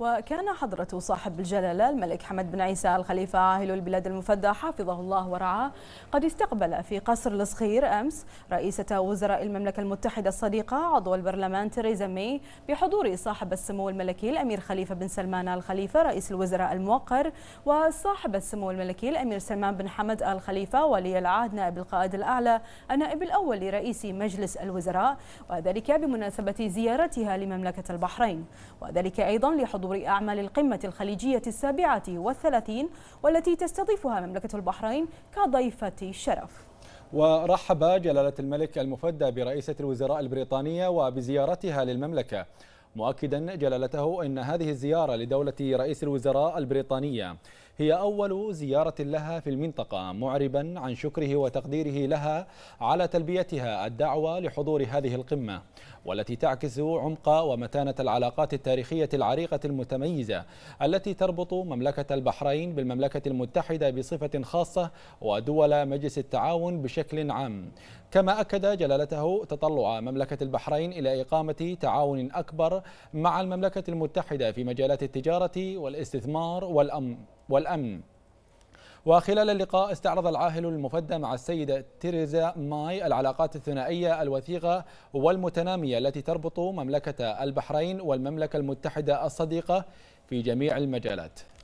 وكان حضرة صاحب الجلالة الملك حمد بن عيسى الخليفة عاهل البلاد المفدى حفظه الله ورعاه قد استقبل في قصر الصخير أمس رئيسة وزراء المملكة المتحدة الصديقة عضو البرلمان تريزا مي بحضور صاحب السمو الملكي الأمير خليفة بن سلمان الخليفة رئيس الوزراء الموقر وصاحب السمو الملكي الأمير سلمان بن حمد الخليفة ولي العهد نائب القائد الأعلى النائب الأول لرئيس مجلس الوزراء وذلك بمناسبة زيارتها لمملكة البحرين وذلك أيضا لحضور دور أعمال القمة الخليجية السابعة والثلاثين والتي تستضيفها مملكة البحرين كضيفة شرف ورحب جلالة الملك المفدى برئيسة الوزراء البريطانية وبزيارتها للمملكة مؤكدا جلالته أن هذه الزيارة لدولة رئيس الوزراء البريطانية هي أول زيارة لها في المنطقة معربا عن شكره وتقديره لها على تلبيتها الدعوة لحضور هذه القمة والتي تعكس عمق ومتانة العلاقات التاريخية العريقة المتميزة التي تربط مملكة البحرين بالمملكة المتحدة بصفة خاصة ودول مجلس التعاون بشكل عام كما أكد جلالته تطلع مملكة البحرين إلى إقامة تعاون أكبر مع المملكة المتحدة في مجالات التجارة والاستثمار والأمن والأمن وخلال اللقاء استعرض العاهل المفدى مع السيدة تيريزا ماي العلاقات الثنائية الوثيقة والمتنامية التي تربط مملكة البحرين والمملكة المتحدة الصديقة في جميع المجالات